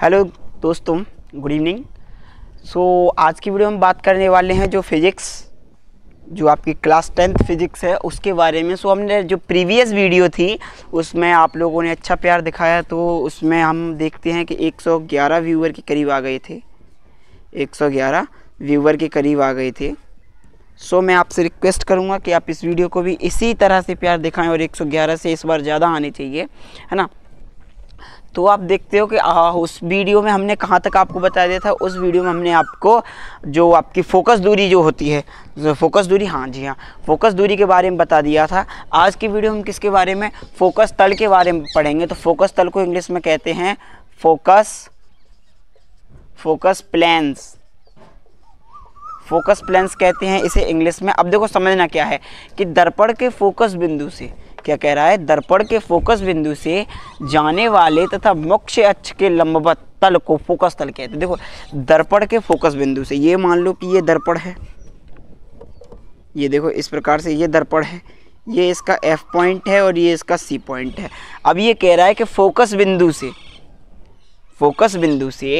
hello दोस्तों good evening so आज की वीडियो में बात करने वाले हैं जो फिज़िक्स जो आपकी क्लास टेंथ फिज़िक्स है उसके बारे में सो so, हमने जो प्रीवियस वीडियो थी उसमें आप लोगों ने अच्छा प्यार दिखाया तो उसमें हम देखते हैं कि 111 व्यूवर के करीब आ गए थे 111 व्यूवर के करीब आ गए थे सो so, मैं आपसे रिक्वेस्ट करूँगा कि आप इस वीडियो को भी इसी तरह से प्यार दिखाएँ और एक से इस बार ज़्यादा आने चाहिए है ना तो आप देखते हो कि आ, उस वीडियो में हमने कहाँ तक आपको बता दिया था उस वीडियो में हमने आपको जो आपकी फोकस दूरी जो होती है जो फोकस दूरी हाँ जी हाँ फोकस दूरी के बारे में बता दिया था आज की वीडियो हम किसके बारे में फोकस तल के बारे में पढ़ेंगे तो फोकस तल को इंग्लिश में कहते हैं focus focus plans focus plans कहते हैं इसे इंग्लिश में अब देखो समझना क्या है कि दर्पण के फोकस बिंदु से क्या कह रहा है दर्पण के फोकस बिंदु से जाने वाले तथा मोक्ष अक्ष के लंबवत तल को फोकस तल कहते हैं देखो दर्पण के फोकस बिंदु से ये मान लो कि ये दर्पण है ये देखो इस प्रकार से ये दर्पण है ये इसका एफ पॉइंट है और ये इसका सी पॉइंट है अब ये कह रहा है कि फोकस बिंदु से फोकस बिंदु से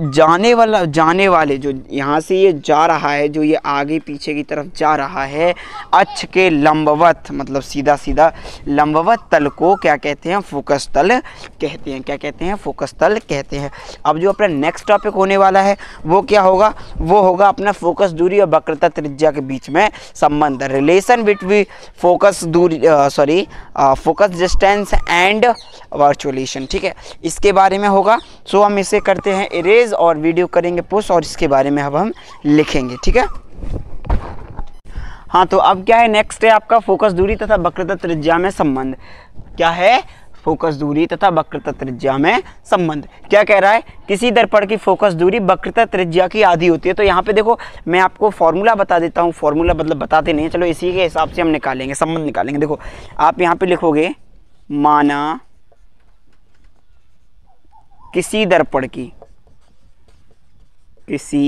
जाने वाला जाने वाले जो यहाँ से ये जा रहा है जो ये आगे पीछे की तरफ जा रहा है अक्ष के लंबवत मतलब सीधा सीधा लंबवत तल को क्या कहते हैं फोकस तल कहते हैं क्या कहते हैं फोकस तल कहते हैं अब जो अपना नेक्स्ट टॉपिक होने वाला है वो क्या होगा वो होगा अपना फोकस दूरी और वक्रता त्रिज्या के बीच में संबंध रिलेशन बिटवी फोकस दूरी sorry focus distance and virtualization ठीक है इसके बारे में होगा सो हम इसे करते हैं इरेज मैसेज और वीडियो करेंगे पोस्ट और इसके बारे में अब हम लिखेंगे ठीक है हाँ तो अब क्या है नेक्स्ट है आपका फोकस दूरी तथा वक्रता त्रिज्या में संबंध क्या है फोकस दूरी तथा वक्रता त्रिज्या में संबंध क्या कह रहा है किसी दर्पण की फोकस दूरी वक्रता त्रिज्या की आधी होती है तो यहाँ पे देखो मैं आपको फॉर्मूला बता देता हूँ फॉर्मूला मतलब बताते नहीं चलो इसी के हिसाब से हम निकालेंगे संबंध निकालेंगे देखो आप यहाँ पे लिखोगे माना किसी दर्पण की किसी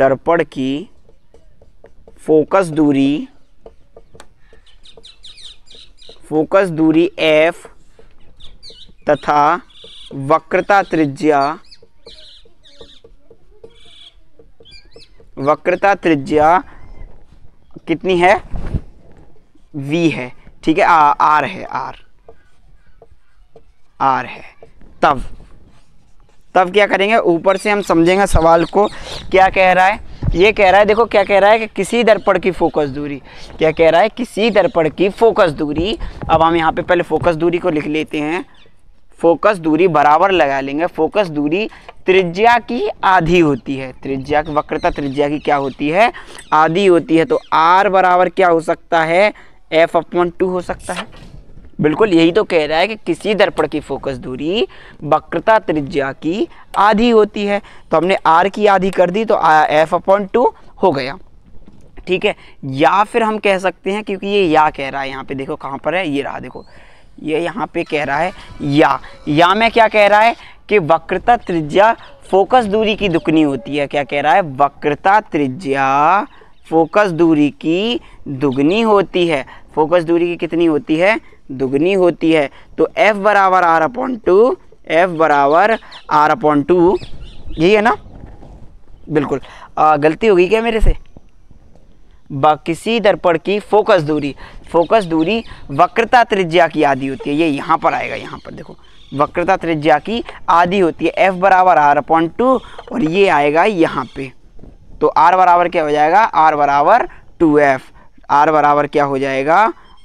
दर्पण की फोकस दूरी फोकस दूरी एफ तथा वक्रता त्रिज्या वक्रता त्रिज्या कितनी है वी है ठीक है आ, आर है आर आर है तब तब क्या करेंगे ऊपर से हम समझेंगे सवाल को क्या कह रहा है ये कह रहा है देखो क्या कह रहा है कि किसी दर्पण की फोकस दूरी क्या कह रहा है किसी दर्पण की फोकस दूरी अब हम यहाँ पे पहले फोकस दूरी को लिख लेते हैं फोकस दूरी बराबर लगा लेंगे फोकस दूरी त्रिज्या की आधी होती है त्रिज्या की वक्रता त्रिज्या की क्या होती है आधी होती है तो आर बराबर क्या हो सकता है एफ अपॉन टू हो सकता है बिल्कुल यही तो कह रहा है कि किसी दर्पण की फोकस दूरी वक्रता त्रिज्या की आधी होती है तो हमने आर की आधी कर दी तो एफ अपॉन टू हो गया ठीक है या फिर हम कह सकते हैं क्योंकि ये या कह रहा है यहाँ पे देखो कहाँ पर है ये रहा देखो ये यहाँ पे कह रहा है या या में क्या कह रहा है कि वक्रता त्रिज्या फोकस दूरी की दुगनी होती है क्या कह रहा है वक्रता त्रिज्या फोकस दूरी की दुगनी होती है फोकस दूरी की कितनी होती है दुगनी होती है तो एफ बराबर आर अपॉन टू एफ बराबर आर अपॉन टू यही है ना बिल्कुल आ, गलती होगी क्या मेरे से ब किसी दर्पण की फोकस दूरी फोकस दूरी वक्रता त्रिज्या की आदि होती है ये यहाँ पर आएगा यहाँ पर देखो वक्रता त्रिज्या की आदि होती है एफ बराबर आर अपॉन टू और ये आएगा यहाँ पे तो आर बराबर क्या हो जाएगा आर बराबर टू एफ आर बराबर क्या हो जाएगा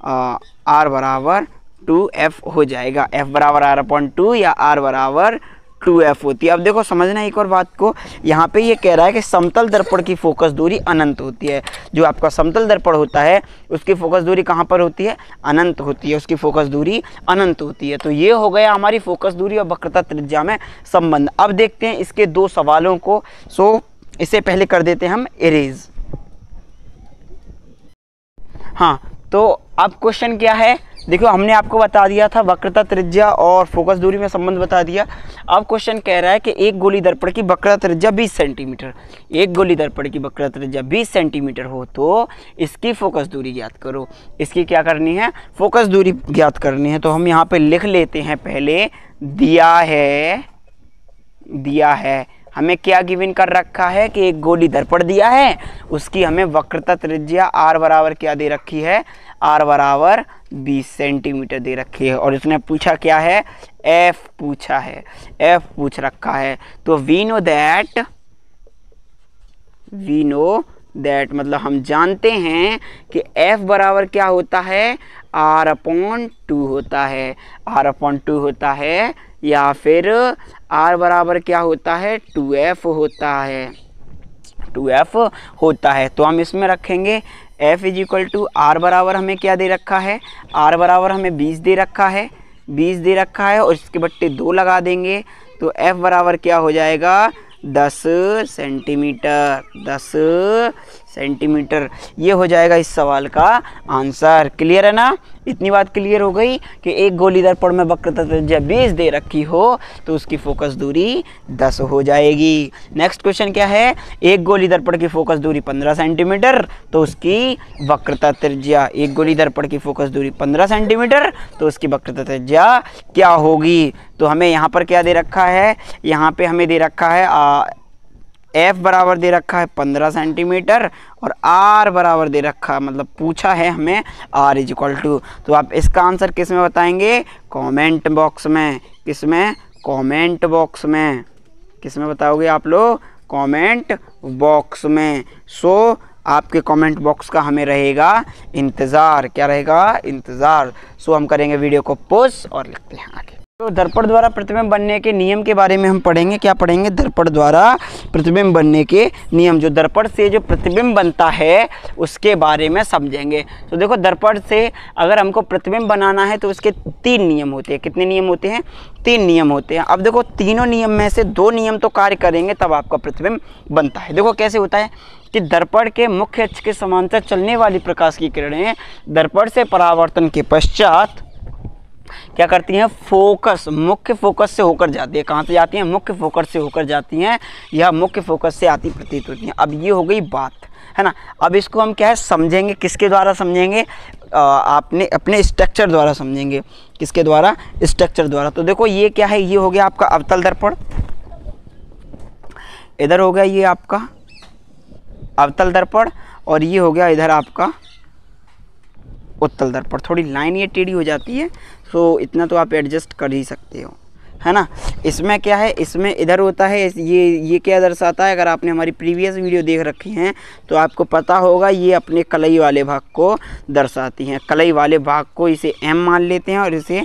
आ, आर बराबर टू एफ हो जाएगा एफ बराबर आर अपॉन टू या आर बराबर टू एफ होती है अब देखो समझना एक और बात को यहाँ पे ये कह रहा है कि समतल दर्पण की फोकस दूरी अनंत होती है जो आपका समतल दर्पण होता है उसकी फोकस दूरी कहाँ पर होती है अनंत होती है उसकी फोकस दूरी अनंत होती है तो ये हो गया हमारी फोकस दूरी और वक्रता त्रिज्या में संबंध अब देखते हैं इसके दो सवालों को सो इसे पहले कर देते हैं हम इरेज हाँ तो अब क्वेश्चन क्या है देखो हमने आपको बता दिया था वक्रता त्रिज्या और फोकस दूरी में संबंध बता दिया अब क्वेश्चन कह रहा है कि एक गोली दर्पण की वक्रता त्रिज्या 20 सेंटीमीटर एक गोली दर्पण की वक्रता त्रिज्या 20 सेंटीमीटर हो तो इसकी फोकस दूरी ज्ञात करो इसकी क्या करनी है फोकस दूरी ज्ञात करनी है तो हम यहाँ पर लिख लेते हैं पहले दिया है दिया है हमें क्या गिविन कर रखा है कि एक गोली दर्पण दिया है उसकी हमें वक्रता त्रिज्या आर बराबर क्या दे रखी है आर बराबर बीस सेंटीमीटर दे रखी है और इसने पूछा क्या है एफ पूछा है एफ पूछ रखा है तो we know that we know that मतलब हम जानते हैं कि एफ बराबर क्या होता है आर अपॉन टू होता है आर अपॉन टू होता है या फिर आर बराबर क्या होता है टू एफ होता है टू एफ होता है तो हम इसमें रखेंगे F is equal to R बराबर हमें क्या दे रखा है आर बराबर हमें बीस दे रखा है बीस दे रखा है और इसके बट्टे दो लगा देंगे तो एफ बराबर क्या हो जाएगा दस सेंटीमीटर दस सेंटीमीटर ये हो जाएगा इस सवाल का आंसर क्लियर है ना इतनी बात क्लियर हो गई कि एक गोली दर्पण में वक्रता त्रिज्या बीस दे रखी हो तो उसकी फोकस दूरी दस हो जाएगी नेक्स्ट क्वेश्चन क्या है एक गोली दर्पण की फोकस दूरी पंद्रह सेंटीमीटर तो उसकी वक्रता त्रिज्या एक गोली दर्पण की फोकस दूरी पंद्रह सेंटीमीटर तो उसकी वक्रता त्रिज्या क्या होगी तो हमें यहाँ पर क्या दे रखा है यहाँ पर हमें दे रखा है आ, एफ बराबर दे रखा है पंद्रह सेंटीमीटर और आर बराबर दे रखा मतलब पूछा है हमें आर इज इक्वल टू तो आप इसका आंसर किस में बताएंगे कमेंट बॉक्स में किस में कमेंट बॉक्स में किस में बताओगे आप लोग कमेंट बॉक्स में सो आपके कमेंट बॉक्स का हमें रहेगा इंतज़ार क्या रहेगा इंतज़ार सो हम करेंगे वीडियो को पोस्ट और लिखते हैं आगे तो दर्पण द्वारा प्रतिबिंब बनने के नियम के बारे में हम पढ़ेंगे क्या पढ़ेंगे दर्पण द्वारा प्रतिबिंब बनने के नियम जो दर्पण से जो प्रतिबिंब बनता है उसके बारे में समझेंगे तो देखो दर्पण से अगर हमको प्रतिबिंब बनाना है तो उसके तीन नियम होते हैं कितने नियम होते हैं तीन नियम होते हैं अब देखो तीनों नियम में से दो नियम तो कार्य करेंगे तब आपका प्रतिबिंब बनता है देखो कैसे होता है कि दर्पण के मुख्य अक्ष के समांतर चलने वाली प्रकाश की किरणें दर्पण से परावर्तन के पश्चात क्या करती हैं फोकस मुख्य फोकस से होकर जाती है कहाँ से जाती हैं मुख्य फोकस से होकर जाती हैं यह मुख्य फोकस से आती प्रतीत होती हैं अब ये हो गई बात है ना अब इसको हम क्या है समझेंगे किसके द्वारा समझेंगे आपने अपने स्ट्रक्चर द्वारा समझेंगे किसके द्वारा स्ट्रक्चर द्वारा तो देखो ये क्या है ये हो गया आपका अवतल दर्पण इधर हो गया ये आपका अवतल दर्पण और ये हो गया इधर आपका उत्तल दर्पण थोड़ी लाइन ये टेढ़ी हो जाती है सो तो इतना तो आप एडजस्ट कर ही सकते हो है ना इसमें क्या है इसमें इधर होता है ये ये क्या दर्शाता है अगर आपने हमारी प्रीवियस वीडियो देख रखी हैं तो आपको पता होगा ये अपने कलई वाले भाग को दर्शाती हैं कलई वाले भाग को इसे एम मान लेते हैं और इसे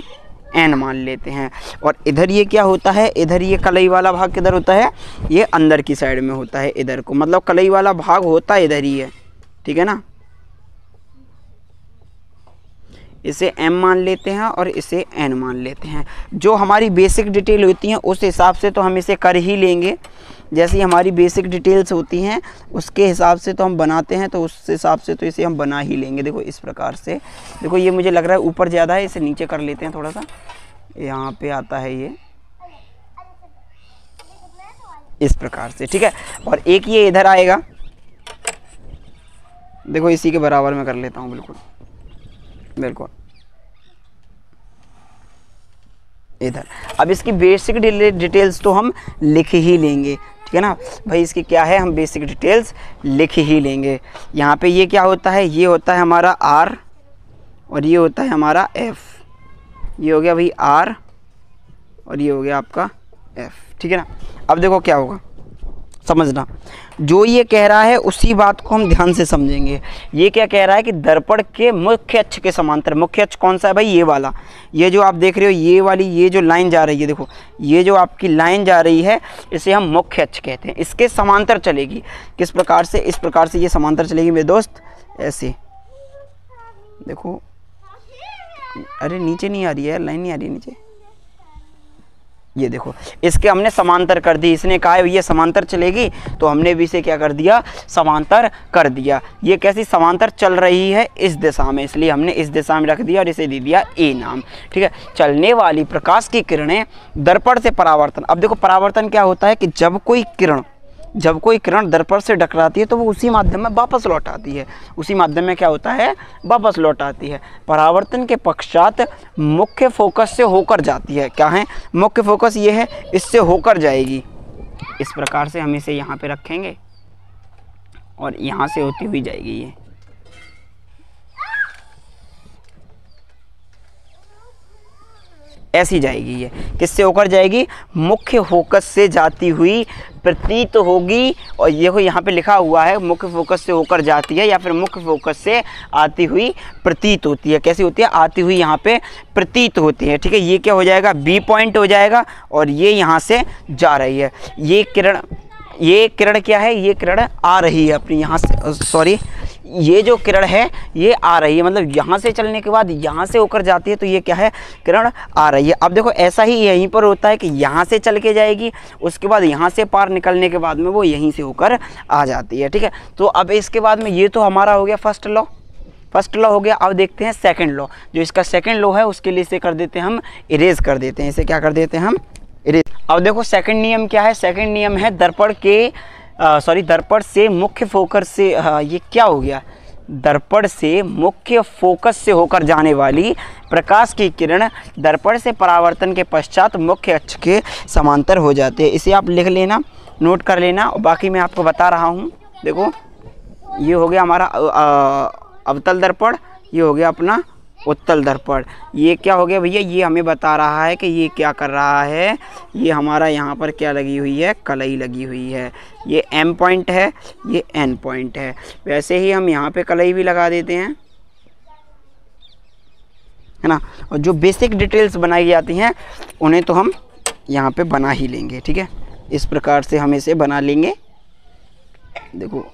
एन मान लेते हैं और इधर ये क्या होता है इधर ये कलई वाला भाग किधर होता है ये अंदर की साइड में होता है इधर को मतलब कलई वाला भाग होता है इधर ही है ठीक है ना इसे एम मान लेते हैं और इसे एन मान लेते हैं जो हमारी बेसिक डिटेल होती हैं उस हिसाब से तो हम इसे कर ही लेंगे जैसी हमारी बेसिक डिटेल्स होती हैं उसके हिसाब से तो हम बनाते हैं तो उस हिसाब से तो इसे हम बना ही लेंगे देखो इस प्रकार से देखो ये मुझे लग रहा है ऊपर ज़्यादा है इसे नीचे कर लेते हैं थोड़ा सा यहाँ पे आता है ये इस प्रकार से ठीक है और एक ये इधर आएगा देखो इसी के बराबर में कर लेता हूँ बिल्कुल बिल्कुल इधर अब इसकी बेसिक डिटेल्स तो हम लिख ही लेंगे ठीक है ना भाई इसकी क्या है हम बेसिक डिटेल्स लिख ही लेंगे यहाँ पे ये क्या होता है ये होता है हमारा आर और ये होता है हमारा एफ़ ये हो गया भाई आर और ये हो गया आपका एफ़ ठीक है ना अब देखो क्या होगा समझना जो ये कह रहा है उसी बात को हम ध्यान से समझेंगे ये क्या कह रहा है कि दर्पण के मुख्य अक्ष के समांतर मुख्य अक्ष कौन सा है भाई ये वाला ये जो आप देख रहे हो ये वाली ये जो लाइन जा रही है देखो ये जो आपकी लाइन जा रही है इसे हम मुख्य अक्ष कहते हैं इसके समांतर चलेगी किस प्रकार से इस प्रकार से ये समांतर चलेगी मेरे दोस्त ऐसे देखो अरे नीचे नहीं आ रही है लाइन नहीं आ रही है नीचे ये देखो इसके हमने समांतर कर दी इसने कहा ये समांतर चलेगी तो हमने भी इसे क्या कर दिया समांतर कर दिया ये कैसी समांतर चल रही है इस दिशा में इसलिए हमने इस दिशा में रख दिया और इसे दे दिया ए नाम ठीक है चलने वाली प्रकाश की किरणें दर्पण से परावर्तन अब देखो परावर्तन क्या होता है कि जब कोई किरण जब कोई किरण दर्पण से टकराती है तो वो उसी माध्यम में वापस लौट आती है उसी माध्यम में क्या होता है वापस लौट आती है परावर्तन के पश्चात मुख्य फोकस से होकर जाती है क्या है मुख्य फोकस ये है इससे होकर जाएगी इस प्रकार से हम इसे यहाँ पे रखेंगे और यहाँ से होती हुई जाएगी ये ऐसी जाएगी ये किससे होकर जाएगी मुख्य फोकस से जाती हुई प्रतीत होगी और हो यहाँ पे लिखा हुआ है मुख्य फोकस से होकर जाती है या फिर मुख्य फोकस से आती हुई प्रतीत होती है कैसी होती है आती हुई यहाँ पे प्रतीत होती है ठीक है ये क्या हो जाएगा बी पॉइंट हो जाएगा और ये यहाँ से जा रही है ये किरण ये किरण क्या है ये किरण आ रही है अपनी यहाँ से सॉरी ये जो किरण है ये आ रही है मतलब यहाँ से चलने के बाद यहाँ से होकर जाती है तो ये क्या है किरण आ रही है अब देखो ऐसा ही यहीं पर होता है कि यहाँ से चल के जाएगी उसके बाद यहाँ से पार निकलने के बाद में वो यहीं से होकर आ जाती है ठीक है तो अब इसके बाद में ये तो हमारा हो गया फर्स्ट लॉ फर्स्ट लॉ हो गया अब देखते हैं सेकेंड लॉ जो इसका सेकेंड लॉ है उसके लिए इसे कर देते हैं हम इरेज कर देते हैं इसे क्या कर देते हैं हम इरेज अब देखो सेकेंड नियम क्या है सेकेंड नियम है दर्पण के सॉरी दर्पण से मुख्य फोकस से आ, ये क्या हो गया दर्पण से मुख्य फोकस से होकर जाने वाली प्रकाश की किरण दर्पण से परावर्तन के पश्चात मुख्य अक्ष के समांतर हो जाते हैं इसे आप लिख लेना नोट कर लेना और बाकी मैं आपको बता रहा हूँ देखो ये हो गया हमारा अवतल दर्पण ये हो गया अपना उत्तल दर्पण ये क्या हो गया भैया ये हमें बता रहा है कि ये क्या कर रहा है ये हमारा यहाँ पर क्या लगी हुई है कलई लगी हुई है ये एम पॉइंट है ये एन पॉइंट है वैसे ही हम यहाँ पे कलई भी लगा देते हैं है ना और जो बेसिक डिटेल्स बनाई जाती हैं उन्हें तो हम यहाँ पे बना ही लेंगे ठीक है इस प्रकार से हम इसे बना लेंगे देखो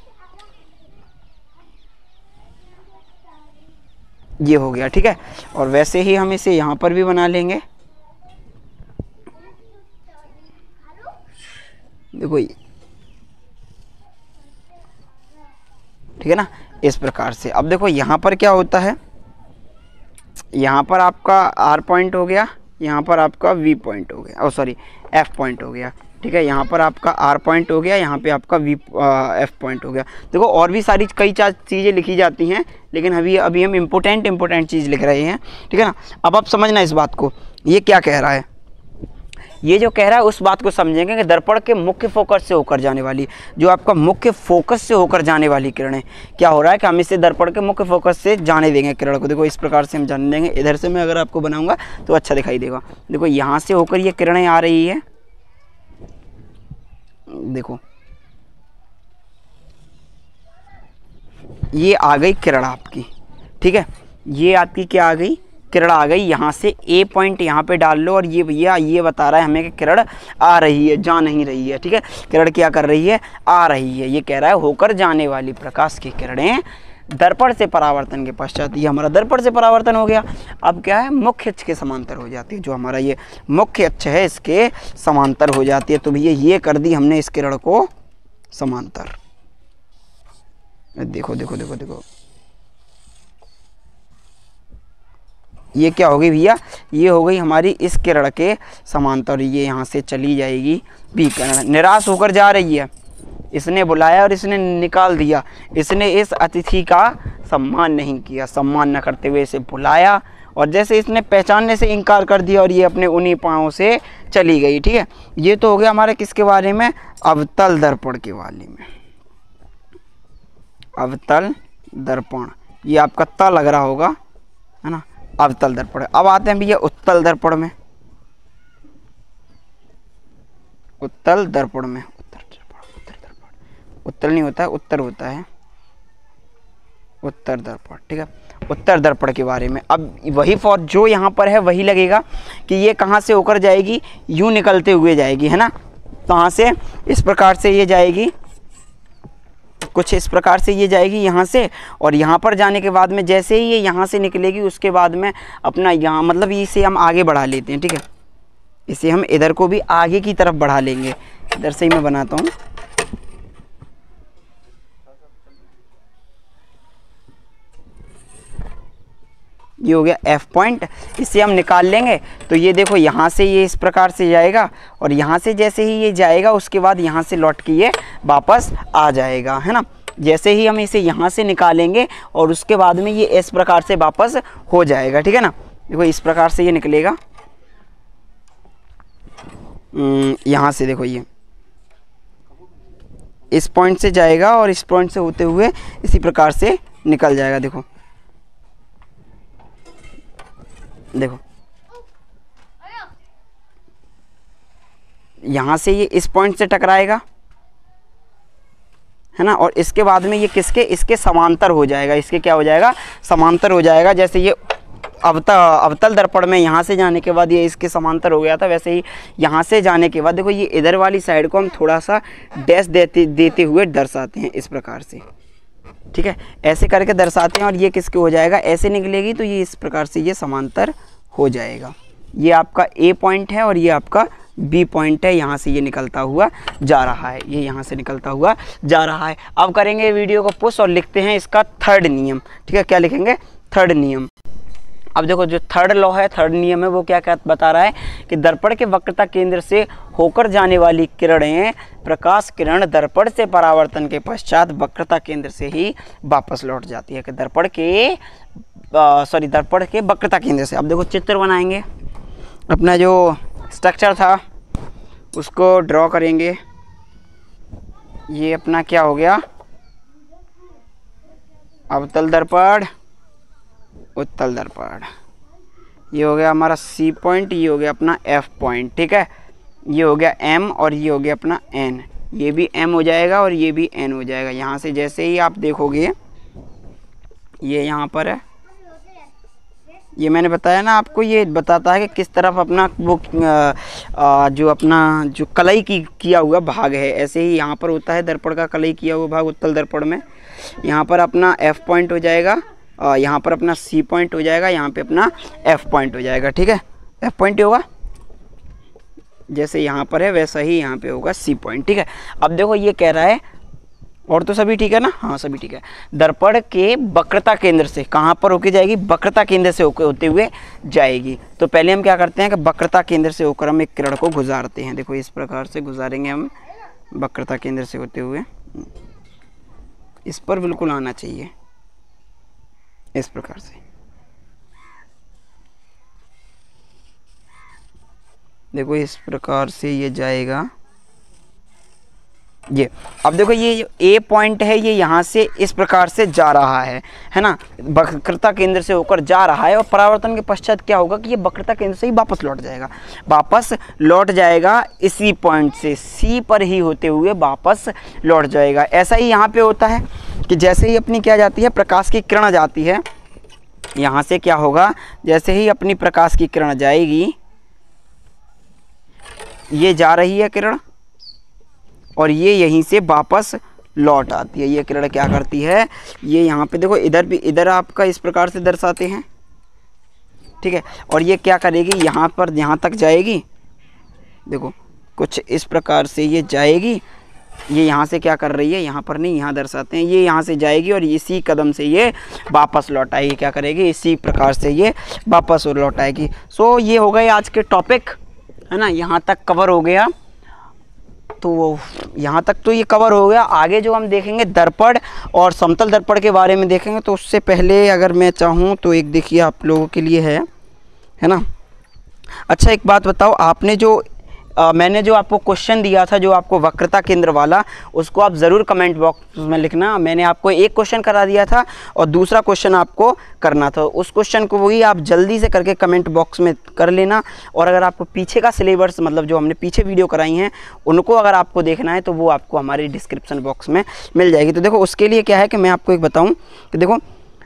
ये हो गया ठीक है और वैसे ही हम इसे यहाँ पर भी बना लेंगे देखो ठीक है ना इस प्रकार से अब देखो यहाँ पर क्या होता है यहाँ पर आपका आर पॉइंट हो गया यहाँ पर आपका वी पॉइंट हो गया ओ सॉरी एफ पॉइंट हो गया ठीक है यहाँ पर आपका आर पॉइंट हो गया यहाँ पे आपका वी एफ पॉइंट हो गया देखो और भी सारी कई चीज़ें लिखी जाती हैं लेकिन अभी अभी हम इम्पोर्टेंट इम्पोर्टेंट चीज़ लिख रहे हैं ठीक है ना अब आप समझना इस बात को ये क्या कह रहा है ये जो कह रहा है उस बात को समझेंगे कि दर्पण के मुख्य फोकस से होकर जाने वाली जो आपका मुख्य फोकस से होकर जाने वाली किरणें क्या हो रहा है कि हम इसे दर्पण के मुख्य फोकस से जाने देंगे किरण को देखो इस प्रकार से हम जाने देंगे इधर से मैं अगर आपको बनाऊंगा तो अच्छा दिखाई देगा देखो यहाँ से होकर ये किरणें आ रही है देखो ये आ गई किरण आपकी ठीक है ये आपकी क्या आ गई किरण आ गई यहाँ से ए पॉइंट यहाँ पे डाल लो और ये भैया ये बता रहा है हमें कि किरण आ रही है जा नहीं रही है ठीक है किरण क्या कर रही है आ रही है ये कह रहा है होकर जाने वाली प्रकाश की किरणें दर्पण से परावर्तन के पश्चात ये हमारा दर्पण से परावर्तन हो गया अब क्या है मुख्य अक्ष के समांतर हो जाती है जो हमारा ये मुख्य अक्ष है इसके समांतर हो जाती है तो भैया ये कर दी हमने इस किरण को समांतर देखो देखो देखो देखो ये क्या हो गई भैया ये हो गई हमारी इस किरण के समांतर ये यहाँ से चली जाएगी बी किरण निराश होकर जा रही है इसने बुलाया और इसने निकाल दिया इसने इस अतिथि का सम्मान नहीं किया सम्मान न करते हुए इसे बुलाया और जैसे इसने पहचानने से इनकार कर दिया और ये अपने उन्हीं पाँव से चली गई ठीक है ये तो हो गया हमारे किसके बारे में अवतल दर्पण के बारे में अवतल दर्पण ये आपका त लग रहा होगा है ना अवतल दर्पण अब आते हैं भैया उत्तल दर्पण में उत्तल दर्पण में उत्तर नहीं होता उत्तर होता है उत्तर दर्पण ठीक है उत्तर दर्पण के बारे में अब वही फॉर जो यहाँ पर है वही लगेगा कि ये कहाँ से होकर जाएगी यूँ निकलते हुए जाएगी है ना कहाँ से इस प्रकार से ये जाएगी कुछ इस प्रकार से ये जाएगी यहाँ से और यहाँ पर जाने के बाद में जैसे ही ये यहाँ से निकलेगी उसके बाद में अपना यहाँ मतलब इसे हम आगे बढ़ा लेते हैं ठीक है इसे हम इधर को भी आगे की तरफ बढ़ा लेंगे इधर से ही मैं बनाता हूँ ये हो गया एफ पॉइंट इसे हम निकाल लेंगे तो ये देखो यहाँ से ये इस प्रकार से जाएगा और यहाँ से जैसे ही ये जाएगा उसके बाद यहाँ से लौट के ये वापस आ जाएगा है ना जैसे ही हम इसे यहाँ से निकालेंगे और उसके बाद में ये इस प्रकार से वापस हो जाएगा ठीक है ना देखो इस प्रकार से ये निकलेगा हम्म, यहाँ से देखो ये इस पॉइंट से जाएगा और इस पॉइंट से होते हुए इसी प्रकार से निकल जाएगा देखो देखो यहाँ से ये इस पॉइंट से टकराएगा है ना और इसके बाद में ये किसके इसके समांतर हो जाएगा इसके क्या हो जाएगा समांतर हो जाएगा जैसे ये अवतल अवतल दर्पण में यहाँ से जाने के बाद ये इसके समांतर हो गया था वैसे ही यहाँ से जाने के बाद देखो ये इधर वाली साइड को हम थोड़ा सा डैश देते देते हुए दर्शाते हैं इस प्रकार से ठीक है ऐसे करके दर्शाते हैं और ये किसके हो जाएगा ऐसे निकलेगी तो ये इस प्रकार से ये समांतर हो जाएगा ये आपका ए पॉइंट है और ये आपका बी पॉइंट है यहाँ से ये निकलता हुआ जा रहा है ये यहाँ से निकलता हुआ जा रहा है अब करेंगे वीडियो को पुश और लिखते हैं इसका थर्ड नियम ठीक है क्या लिखेंगे थर्ड नियम अब देखो जो थर्ड लॉ है थर्ड नियम है वो क्या क्या बता रहा है कि दर्पण के वक्रता केंद्र से होकर जाने वाली किरणें प्रकाश किरण दर्पण से परावर्तन के पश्चात वक्रता केंद्र से ही वापस लौट जाती है कि दर्पण के सॉरी दर्पण के वक्रता केंद्र से अब देखो चित्र बनाएंगे अपना जो स्ट्रक्चर था उसको ड्रॉ करेंगे ये अपना क्या हो गया अवतल दर्पण उत्तल दर्पण ये हो गया हमारा सी पॉइंट ये हो गया अपना एफ पॉइंट ठीक है ये हो गया एम और ये हो गया अपना एन ये भी एम हो जाएगा और ये भी एन हो जाएगा यहाँ से जैसे ही आप देखोगे ये यहाँ पर है ये मैंने बताया ना आपको ये बताता है कि किस तरफ अपना वो आ, जो अपना जो कलई की किया हुआ भाग है ऐसे ही यहाँ पर होता है दर्पण का कलई किया हुआ भाग उत्तल दर्पण में यहाँ पर अपना एफ पॉइंट हो जाएगा यहाँ पर अपना सी पॉइंट हो जाएगा यहाँ पे अपना एफ पॉइंट हो जाएगा ठीक है एफ पॉइंट होगा जैसे यहाँ पर है वैसा ही यहाँ पे होगा सी पॉइंट ठीक है अब देखो ये कह रहा है और तो सभी ठीक है ना हाँ सभी ठीक है दर्पण के वक्रता केंद्र से कहाँ पर होके जाएगी वक्रता केंद्र से होकर होते हुए जाएगी तो पहले हम क्या करते हैं कि वक्रता केंद्र से होकर हम एक किरण को गुजारते हैं देखो इस प्रकार से गुजारेंगे हम वक्रता केंद्र से होते हुए इस पर बिल्कुल आना चाहिए इस प्रकार से देखो इस प्रकार से ये जाएगा ये अब देखो ये ए पॉइंट है ये यहाँ से इस प्रकार से जा रहा है है ना वक्रता केंद्र से होकर जा रहा है और परावर्तन के पश्चात क्या होगा कि ये वक्रता केंद्र से ही वापस लौट जाएगा वापस लौट जाएगा इसी पॉइंट से सी पर ही होते हुए वापस लौट जाएगा ऐसा ही यहाँ पे होता है कि जैसे ही अपनी क्या जाती है प्रकाश की किरण जाती है यहाँ से क्या होगा जैसे ही अपनी प्रकाश की किरण जाएगी ये जा रही है किरण और ये यहीं से वापस लौट आती है ये किरण क्या करती है ये यहाँ पे देखो इधर भी इधर आपका इस प्रकार से दर्शाते हैं ठीक है और ये क्या करेगी यहाँ पर यहाँ तक जाएगी देखो कुछ इस प्रकार से ये जाएगी ये यहाँ से क्या कर रही है यहाँ पर नहीं यहाँ दर्शाते हैं ये यहाँ से जाएगी और इसी कदम से ये वापस लौट आएगी क्या करेगी इसी प्रकार से ये वापस लौट आएगी सो ये हो गए आज के टॉपिक है ना यहाँ तक कवर हो गया तो वो यहाँ तक तो ये कवर हो गया आगे जो हम देखेंगे दर्पण और समतल दर्पण के बारे में देखेंगे तो उससे पहले अगर मैं चाहूँ तो एक देखिए आप लोगों के लिए है है ना अच्छा एक बात बताओ आपने जो आ, मैंने जो आपको क्वेश्चन दिया था जो आपको वक्रता केंद्र वाला उसको आप ज़रूर कमेंट बॉक्स में लिखना मैंने आपको एक क्वेश्चन करा दिया था और दूसरा क्वेश्चन आपको करना था उस क्वेश्चन को वही आप जल्दी से करके कमेंट बॉक्स में कर लेना और अगर आपको पीछे का सिलेबस मतलब जो हमने पीछे वीडियो कराई हैं उनको अगर आपको देखना है तो वो आपको हमारे डिस्क्रिप्सन बॉक्स में मिल जाएगी तो देखो उसके लिए क्या है कि मैं आपको एक बताऊँ कि देखो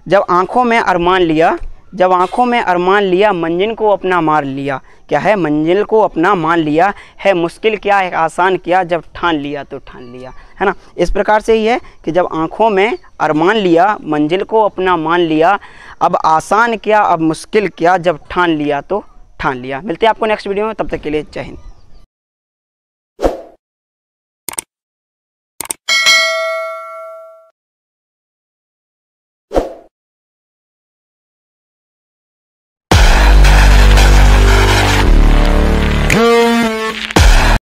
जब आँखों में अरमान लिया जब आंखों में अरमान लिया मंजिल को अपना मार लिया क्या है मंजिल को अपना मान लिया है मुश्किल क्या है आसान किया जब ठान लिया तो ठान लिया है ना इस प्रकार से ही है कि जब आंखों में अरमान लिया मंजिल को अपना मान लिया अब आसान क्या अब मुश्किल क्या जब ठान लिया तो ठान लिया मिलते हैं आपको नेक्स्ट वीडियो में तब तक के लिए जय हिंद